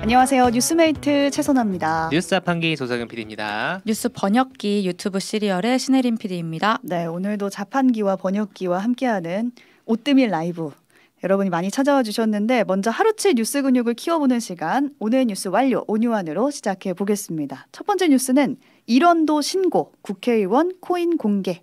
안녕하세요. 뉴스메이트 최선아입니다. 뉴스 자판기 조성현 PD입니다. 뉴스 번역기 유튜브 시리얼의 신혜림 PD입니다. 네, 오늘도 자판기와 번역기와 함께하는 오뜨밀 라이브. 여러분이 많이 찾아와 주셨는데 먼저 하루치 뉴스 근육을 키워보는 시간 오늘 뉴스 완료 온유안으로 시작해 보겠습니다. 첫 번째 뉴스는 일원도 신고 국회의원 코인 공개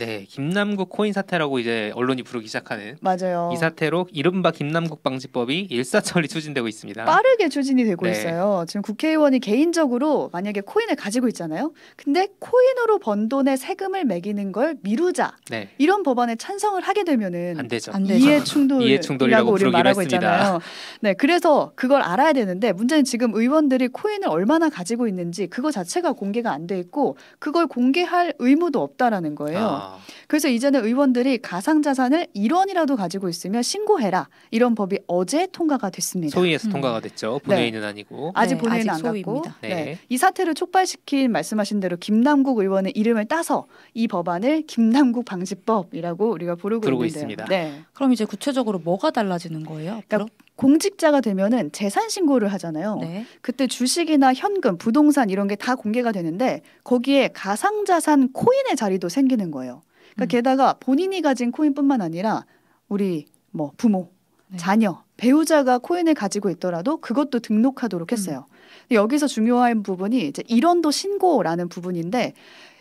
네, 김남국 코인 사태라고 이제 언론이 부르기 시작하는 맞아요. 이 사태로 이른바 김남국 방지법이 일사천리 추진되고 있습니다. 빠르게 추진이 되고 네. 있어요. 지금 국회의원이 개인적으로 만약에 코인을 가지고 있잖아요. 근데 코인으로 번 돈에 세금을 매기는 걸 미루자. 네. 이런 법안에 찬성을 하게 되면은 안 되죠. 안 되죠. 이해 충돌 이해 충돌이라고 우리 말하고 했습니다. 있잖아요. 네, 그래서 그걸 알아야 되는데 문제는 지금 의원들이 코인을 얼마나 가지고 있는지 그거 자체가 공개가 안 돼 있고 그걸 공개할 의무도 없다라는 거예요. 아. 그래서 이제는 의원들이 가상자산을 1원이라도 가지고 있으면 신고해라 이런 법이 어제 통과가 됐습니다. 소위에서 음. 통과가 됐죠. 본회의는 네. 아니고 아직 네, 본회의는 아직 안 갔고 네. 네. 이 사태를 촉발시킨 말씀하신 대로 김남국 의원의 이름을 따서 이 법안을 김남국 방지법이라고 우리가 부르고, 부르고 있는데요. 있습니다. 네. 그럼 이제 구체적으로 뭐가 달라지는 거예요? 그러니까 공직자가 되면은 재산 신고를 하잖아요. 네. 그때 주식이나 현금, 부동산 이런 게 다 공개가 되는데 거기에 가상자산 코인의 자리도 생기는 거예요. 그러니까 음. 게다가 본인이 가진 코인뿐만 아니라 우리 뭐 부모, 네. 자녀, 배우자가 코인을 가지고 있더라도 그것도 등록하도록 음. 했어요. 음. 여기서 중요한 부분이 이제 일원도 신고라는 부분인데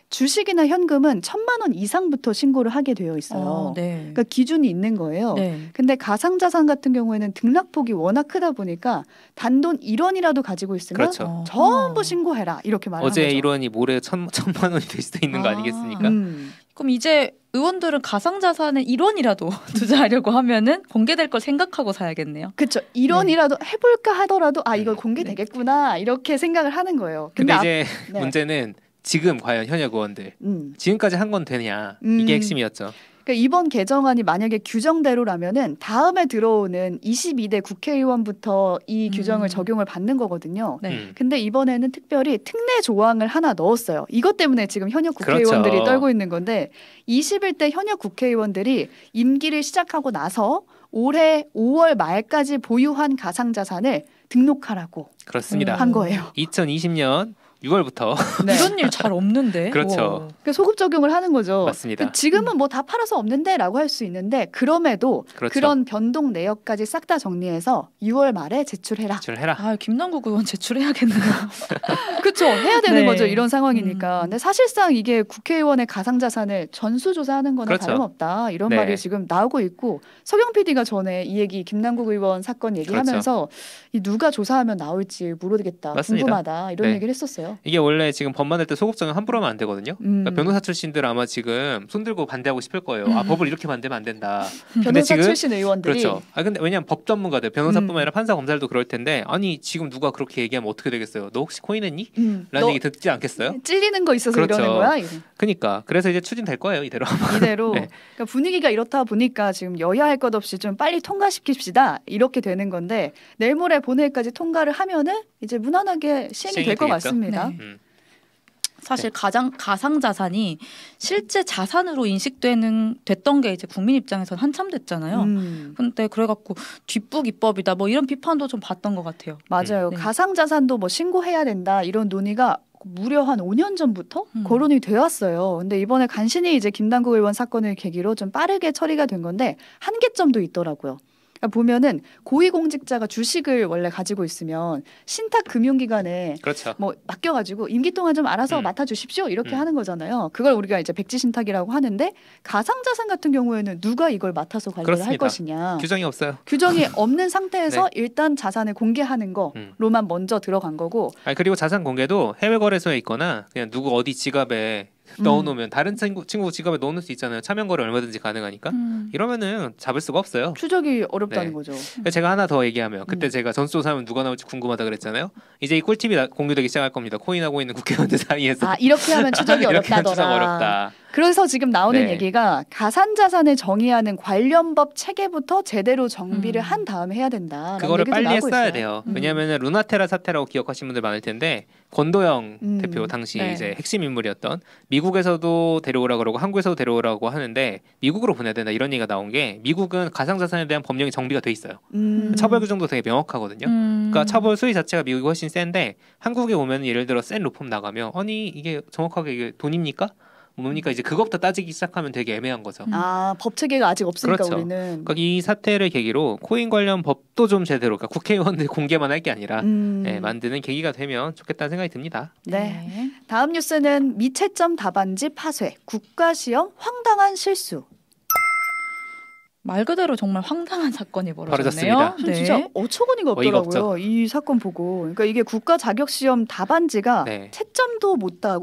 주식이나 현금은 천만 원 이상부터 신고를 하게 되어 있어요. 아, 네. 그러니까 기준이 있는 거예요. 네. 근데 가상자산 같은 경우에는 등락폭이 워낙 크다 보니까 단돈 1원이라도 가지고 있으면 그렇죠. 어. 전부 신고해라 이렇게 말하는 어제 거죠. 어제 1원이 모레 천, 천만 원이 될 수도 있는 거 아, 아니겠습니까? 음. 그럼 이제 의원들은 가상자산에 1원이라도 투자하려고 하면은 공개될 걸 생각하고 사야겠네요. 그렇죠. 1원이라도 네. 해볼까 하더라도 아 이거 네. 공개되겠구나 이렇게 생각을 하는 거예요. 근데, 근데 아, 이제 아, 문제는 지금 과연 현역 의원들 음. 지금까지 한 건 되냐 음. 이게 핵심이었죠. 그러니까 이번 개정안이 만약에 규정대로라면은 다음에 들어오는 22대 국회의원부터 이 규정을 음. 적용을 받는 거거든요. 네. 음. 근데 이번에는 특별히 특례 조항을 하나 넣었어요. 이것 때문에 지금 현역 그렇죠. 국회의원들이 그렇죠. 떨고 있는 건데 21대 현역 국회의원들이 임기를 시작하고 나서 올해 5월 말까지 보유한 가상자산을 등록하라고 그렇습니다. 한 거예요. 2020년 6월부터 네. 이런 일 잘 없는데. 그렇죠. 그 그러니까 소급 적용을 하는 거죠. 맞습니다. 그러니까 지금은 음. 뭐다 팔아서 없는데라고 할 수 있는데 그럼에도 그렇죠. 그런 변동 내역까지 싹 다 정리해서 6월 말에 제출해라. 제출해라. 아 김남국 의원 제출해야겠네요. 그렇죠. 해야 되는 네. 거죠. 이런 상황이니까. 음. 근데 사실상 이게 국회의원의 가상 자산을 전수조사하는 거는 그렇죠. 다름없다. 이런 네. 말이 지금 나오고 있고 서경 PD가 전에 이 얘기 김남국 의원 사건 얘기하면서 그렇죠. 이 누가 조사하면 나올지 모르겠다. 맞습니다. 궁금하다. 이런 네. 얘기를 했었어요. 거예요? 그렇죠. 이게 원래 지금 법만할 때 소극장은 함부로 하면 안 되거든요. 그러니까 음. 그러니까 변호사 출신들 아마 지금 손들고 반대하고 싶을 거예요. 아, 음. 아 법을 이렇게 만들면안 된다. 변호사 지금, 출신 의원들이 그렇죠. 아 근데 왜냐하면 법 전문가들 변호사뿐만 음. 아니라 판사 검사들도 그럴 텐데 아니 지금 누가 그렇게 얘기하면 어떻게 되겠어요? 너 혹시 코인했니? 음. 라는 얘기 듣지 않겠어요? 찔리는 거 있어서 그렇죠. 이러는 거야. 이거. 그러니까 그래서 이제 추진될 거예요 이대로. 이대로 네. 그러니까 분위기가 이렇다 보니까 지금 여야 할 것 없이 좀 빨리 통과시킵시다 이렇게 되는 건데 내일 모레 본회의까지 통과를 하면은 이제 무난하게 시행이 될 것 같습니다. 네. 있니다 음. 사실 가장 가상 자산이 실제 자산으로 인식되는 됐던 게 이제 국민 입장에선 한참 됐잖아요. 음. 근데 그래갖고 뒷북 입법이다 뭐 이런 비판도 좀 봤던 것 같아요. 맞아요. 네. 가상 자산도 뭐 신고해야 된다 이런 논의가 무려 한 5년 전부터 음. 거론이 되었어요. 근데 이번에 간신히 이제 김당국 의원 사건을 계기로 좀 빠르게 처리가 된 건데 한계점도 있더라고요. 아, 보면은 고위공직자가 주식을 원래 가지고 있으면 신탁 금융기관에 그렇죠. 뭐 맡겨가지고 임기 동안 좀 알아서 음. 맡아주십시오 이렇게 음. 하는 거잖아요. 그걸 우리가 이제 백지신탁이라고 하는데 가상자산 같은 경우에는 누가 이걸 맡아서 관리를 할 것이냐 규정이 없어요. 규정이 없는 상태에서 네. 일단 자산을 공개하는 거로만 먼저 들어간 거고. 아 그리고 자산 공개도 해외 거래소에 있거나 그냥 누구 어디 지갑에 음. 넣어놓으면 다른 친구 친구 지갑에 넣어놓을 수 있잖아요. 차명 거래 얼마든지 가능하니까 음. 이러면은 잡을 수가 없어요. 추적이 어렵다는 네. 거죠. 제가 하나 더 얘기하면 그때 음. 제가 전수조 사면 하 누가 나올지 궁금하다 그랬잖아요. 이제 이 꿀팁이 공유되기 시작할 겁니다. 코인하고 있는 국회의원들 사이에서 아 이렇게 하면 추적이 어렵다더라. 추적 어렵다. 그래서 지금 나오는 네. 얘기가 가산 자산을 정의하는 관련법 체계부터 제대로 정비를 음. 한 다음에 해야 된다. 그거를 빨리 했어야 돼요. 음. 왜냐하면 루나테라 사태라고 기억하시는 분들 많을 텐데 권도영 음. 대표 당시 네. 이제 핵심 인물이었던 미국에서도 데려오라 그러고 한국에서도 데려오라고 하는데 미국으로 보내야 된다 이런 얘기가 나온 게 미국은 가상자산에 대한 법령이 정비가 돼 있어요. 음. 음. 처벌 규정도 되게 명확하거든요. 음. 그러니까 처벌 수위 자체가 미국이 훨씬 센데 한국에 오면 예를 들어 센 로펌 나가면 아니 이게 정확하게 이게 돈입니까? 그러니까 이제 그것부터 따지기 시작하면 되게 애매한 거죠. 음. 아, 법 체계가 아직 없으니까 그렇죠. 우리는. 그러니까 이 사태를 계기로 코인 관련 법도 좀 제대로 그러니까 국회의원들 공개만 할 게 아니라 음. 예, 만드는 계기가 되면 좋겠다는 생각이 듭니다. 네. 네. 다음 뉴스는 미채점 답안지 파쇄, 국가 시험 황당한 실수 말 그대로 정말 황당한 사건이 벌어졌네요. 네. 진짜 어처구니가 없더라고요. 이 사건 보고. 그러니까 이게 국가 자격 시험 답안지가 네. 채점도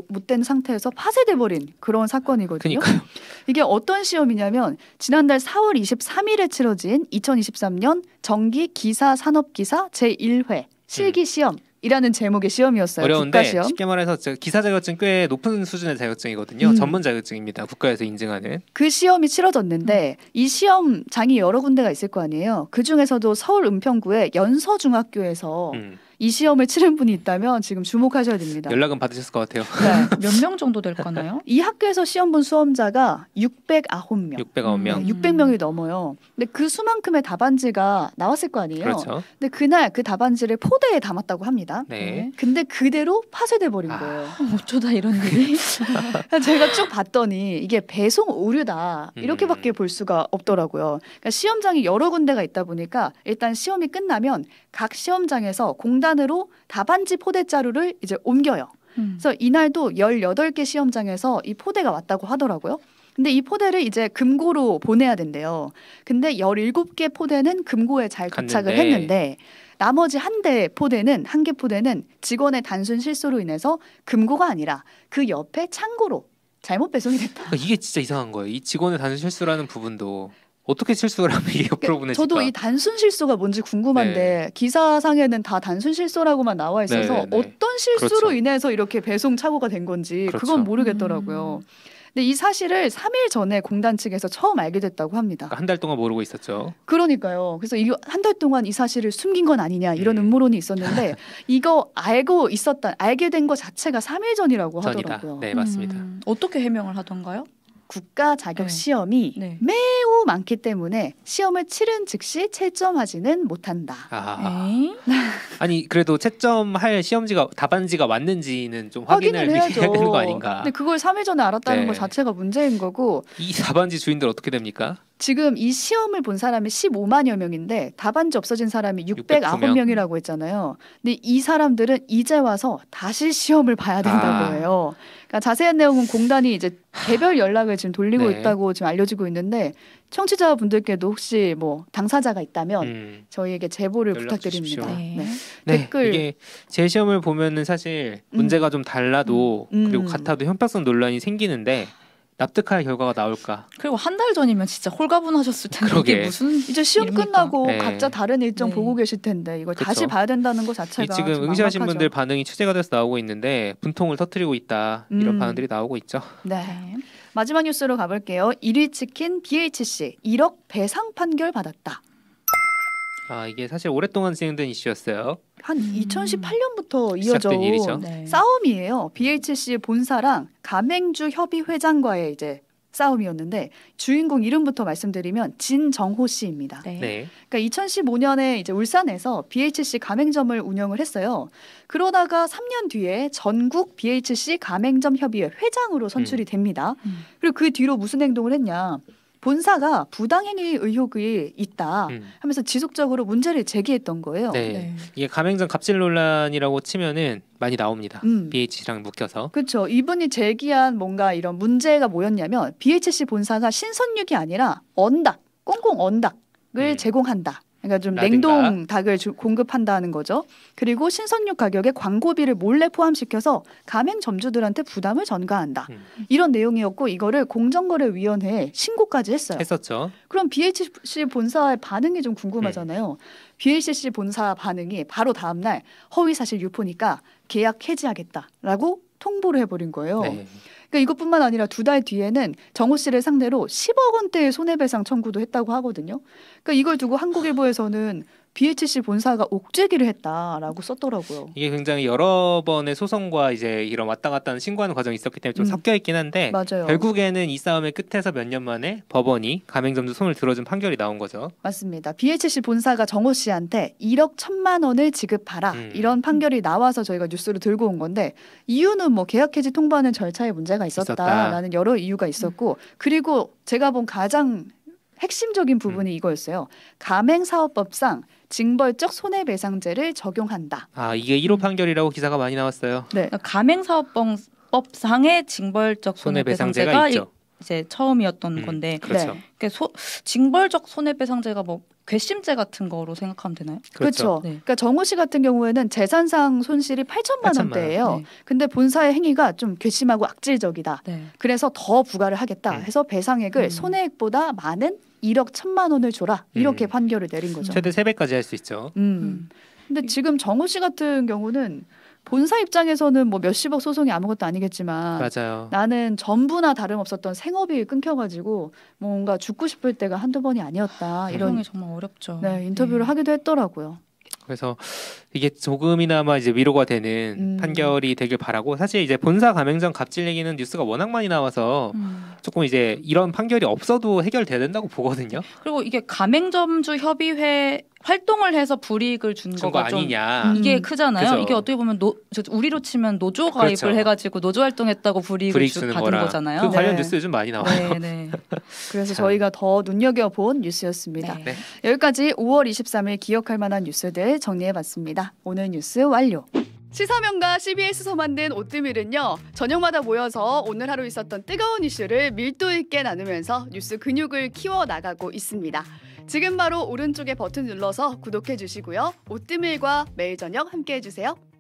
못된 상태에서 파쇄돼 버린 그런 사건이거든요. 그러니까요. 이게 어떤 시험이냐면 지난달 4월 23일에 치러진 2023년 정기 기사 산업 기사 제1회 실기 음. 시험 음. 이라는 제목의 시험이었어요. 어려운데 국가시험. 쉽게 말해서 기사 자격증 꽤 높은 수준의 자격증이거든요. 음. 전문 자격증입니다. 국가에서 인증하는. 그 시험이 치러졌는데 음. 이 시험장이 여러 군데가 있을 거 아니에요. 그 중에서도 서울 은평구의 연서중학교에서 음. 이 시험을 치른 분이 있다면 지금 주목하셔야 됩니다. 연락은 받으셨을 것 같아요. 네. 몇명 정도 될 거나요? 이 학교에서 시험 본 수험자가 609명. 609명. 네, 600명이 넘어요. 근데 그 수만큼의 답안지가 나왔을 거 아니에요. 그렇죠. 근데 그날 그 답안지를 포대에 담았다고 합니다. 네. 네. 근데 그대로 파쇄돼 버린 아... 거예요. 어쩌다 이런 일이? 제가 쭉 봤더니 이게 배송 오류다 이렇게밖에 음... 볼 수가 없더라고요. 그러니까 시험장이 여러 군데가 있다 보니까 일단 시험이 끝나면 각 시험장에서 공단 인간으로 다반지 포대 자루를 이제 옮겨요. 음. 그래서 이날도 열여개 시험장에서 이 포대가 왔다고 하더라고요. 근데 이 포대를 이제 금고로 보내야 된대요. 근데 열일개 포대는 금고에 잘 도착을 했는데 나머지 한 대 포대는 한 개 포대는 직원의 단순 실수로 인해서 금고가 아니라 그 옆에 창고로 잘못 배송이 됐다. 그러니까 이게 진짜 이상한 거예요. 이 직원의 단순 실수라는 부분도 어떻게 실수를 하면 이게 그러니까 옆으로 보내질까? 저도 이 단순 실수가 뭔지 궁금한데 네. 기사상에는 다 단순 실수라고만 나와 있어서 네, 네. 어떤 실수로 그렇죠. 인해서 이렇게 배송 착오가 된 건지 그렇죠. 그건 모르겠더라고요. 음. 근데 이 사실을 3일 전에 공단 측에서 처음 알게 됐다고 합니다. 그러니까 한달 동안 모르고 있었죠. 그러니까요. 그래서 한달 동안 이 사실을 숨긴 건 아니냐 이런 음. 음모론이 있었는데 이거 알고 있었던 알게 된거 자체가 3일 전이라고 전이다. 하더라고요. 네 맞습니다. 음. 어떻게 해명을 하던가요? 국가 자격 네. 시험이 네. 네. 매우 많기 때문에 시험을 치른 즉시 채점하지는 못한다. 아. 니 그래도 채점할 시험지가 답안지가 왔는지는 좀 확인을 해야 되는 거 아닌가. 근데 그걸 3일 전에 알았다는 네. 것 자체가 문제인 거고. 이 답안지 주인들 어떻게 됩니까? 지금 이 시험을 본 사람이 15만여 명인데 답안지 없어진 사람이 609명이라고 했잖아요. 근데 이 사람들은 이제 와서 다시 시험을 봐야 된다고 아. 해요. 그러니까 자세한 내용은 공단이 이제 개별 연락을 지금 돌리고 네. 있다고 지금 알려지고 있는데 청취자분들께도 혹시 뭐 당사자가 있다면 음. 저희에게 제보를 부탁드립니다. 네. 네. 네. 네. 댓글 이게 제 시험을 보면은 사실 문제가 음. 좀 달라도 음. 그리고 음. 같아도 형평성 논란이 생기는데 납득할 결과가 나올까? 그리고 한 달 전이면 진짜 홀가분하셨을 텐데 그게 무슨 이제 시험 일입니까? 끝나고 네. 각자 다른 일정 네. 보고 계실 텐데 이걸 그쵸. 다시 봐야 된다는 것 자체가 지금 응시하신 분들 반응이 취재가 돼서 나오고 있는데 분통을 터트리고 있다 이런 음. 반응들이 나오고 있죠. 네. 마지막 뉴스로 가볼게요. 1위 치킨 BHC 1억 배상 판결 받았다. 아 이게 사실 오랫동안 진행된 이슈였어요. 한 음. 2018년부터 이어져온 네. 싸움이에요. BHC 본사랑 가맹주 협의 회장과의 이제 싸움이었는데 주인공 이름부터 말씀드리면 진정호 씨입니다. 네. 네. 그러니까 2015년에 이제 울산에서 BHC 가맹점을 운영을 했어요. 그러다가 3년 뒤에 전국 BHC 가맹점 협의회 회장으로 선출이 음. 됩니다. 음. 그리고 그 뒤로 무슨 행동을 했냐? 본사가 부당행위 의혹이 있다 음. 하면서 지속적으로 문제를 제기했던 거예요. 네. 네. 이게 가맹점 갑질 논란이라고 치면은 많이 나옵니다. 음. BHC랑 묶여서. 그렇죠. 이분이 제기한 뭔가 이런 문제가 뭐였냐면 BHC 본사가 신선육이 아니라 언닭, 꽁꽁 언닭을 음. 제공한다. 그러니까 좀 냉동 닭을 주, 공급한다는 거죠. 그리고 신선육 가격에 광고비를 몰래 포함시켜서 가맹 점주들한테 부담을 전가한다. 음. 이런 내용이었고 이거를 공정거래위원회에 신고까지 했어요. 했었죠. 그럼 BHC 본사의 반응이 좀 궁금하잖아요. 음. b h c 본사 반응이 바로 다음날 허위사실 유포니까 계약 해지하겠다라고 통보를 해버린 거예요. 네. 그러니까 이것뿐만 아니라 두 달 뒤에는 정호 씨를 상대로 10억 원대의 손해배상 청구도 했다고 하거든요. 그러니까 이걸 두고 한국일보에서는 BHC 본사가 옥죄기를 했다라고 썼더라고요. 이게 굉장히 여러 번의 소송과 이제 이런 왔다 갔다 하는 신고하는 과정이 있었기 때문에 좀 음. 섞여 있긴 한데 맞아요. 결국에는 이 싸움의 끝에서 몇 년 만에 법원이 가맹점주 손을 들어준 판결이 나온 거죠. 맞습니다. BHC 본사가 정호 씨한테 1억 1천만 원을 지급하라 음. 이런 판결이 나와서 저희가 뉴스로 들고 온 건데 이유는 뭐 계약 해지 통보하는 절차에 문제가 있었다라는 있었다. 여러 이유가 있었고 음. 그리고 제가 본 가장 핵심적인 부분이 음. 이거였어요. 가맹사업법상 징벌적 손해배상제를 적용한다. 아 이게 1호 판결이라고 기사가 많이 나왔어요. 네, 그러니까 가맹사업법상의 징벌적 손해배상제가, 손해배상제가 이제 처음이었던 음, 건데, 그렇죠. 네. 그러니까 소, 징벌적 손해배상제가 뭐 괘씸죄 같은 거로 생각하면 되나요? 그렇죠. 그렇죠. 네. 그러니까 정우 씨 같은 경우에는 재산상 손실이 8천만 원대예요. 네. 근데 본사의 행위가 좀 괘씸하고 악질적이다. 네. 그래서 더 부과를 하겠다 음. 해서 배상액을 음. 손해액보다 많은 1억 1 천만 원을 줘라 이렇게 음. 판결을 내린 거죠. 최대 3배까지 할 수 있죠. 음. 근데 음. 지금 정우 씨 같은 경우는 본사 입장에서는 뭐 몇십억 소송이 아무것도 아니겠지만 맞아요. 나는 전부나 다름없었던 생업이 끊겨가지고 뭔가 죽고 싶을 때가 한두 번이 아니었다 이런 정말 어렵죠. 네 인터뷰를 네. 하기도 했더라고요. 그래서 이게 조금이나마 이제 위로가 되는 음. 판결이 되길 바라고 사실 이제 본사 가맹점 갑질 얘기는 뉴스가 워낙 많이 나와서 음. 조금 이제 이런 판결이 없어도 해결돼야 된다고 보거든요. 그리고 이게 가맹점주 협의회 활동을 해서 불이익을 준 거가 아니냐. 이게 음. 크잖아요. 그죠. 이게 어떻게 보면 노, 우리로 치면 노조 그렇죠. 가입을 그렇죠. 해가지고 노조 활동했다고 불이익을 주, 받은 거라. 거잖아요. 그 관련 네. 뉴스 요즘 많이 나와요. 네, 네. 그래서 자. 저희가 더 눈여겨본 뉴스였습니다. 네. 네. 여기까지 5월 23일 기억할 만한 뉴스들 정리해봤습니다. 오늘 뉴스 완료. 시사명가 CBS에서 만든 오뜨밀은요 저녁마다 모여서 오늘 하루 있었던 뜨거운 이슈를 밀도 있게 나누면서 뉴스 근육을 키워 나가고 있습니다. 지금 바로 오른쪽에 버튼 눌러서 구독해 주시고요. 오뜨밀과 매일 저녁 함께 해주세요.